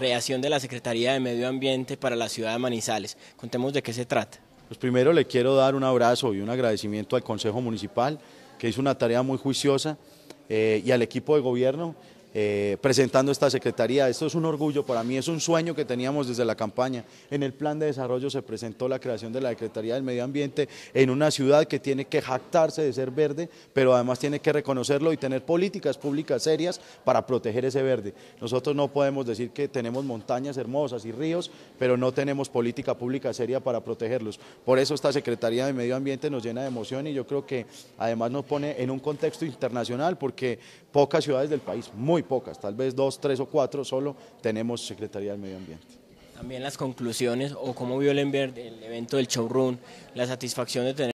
creación de la Secretaría de Medio Ambiente para la ciudad de Manizales. Contemos de qué se trata. Pues primero le quiero dar un abrazo y un agradecimiento al Consejo Municipal, que hizo una tarea muy juiciosa, eh, y al equipo de gobierno eh, presentando esta Secretaría. Esto es un orgullo para mí, es un sueño que teníamos desde la campaña. En el plan de desarrollo se presentó la creación de la Secretaría del Medio Ambiente en una ciudad que tiene que jactarse de ser verde, pero además tiene que reconocerlo y tener políticas públicas serias para proteger ese verde. Nosotros no podemos decir que tenemos montañas hermosas y ríos, pero no tenemos política pública seria para protegerlos. Por eso esta Secretaría de Medio Ambiente nos llena de emoción y yo creo que además nos pone en un contexto internacional porque pocas ciudades del país, muy pocas, tal vez dos, tres o cuatro solo tenemos Secretaría del Medio Ambiente. También las conclusiones o como vio el, el evento del showroom, la satisfacción de tener...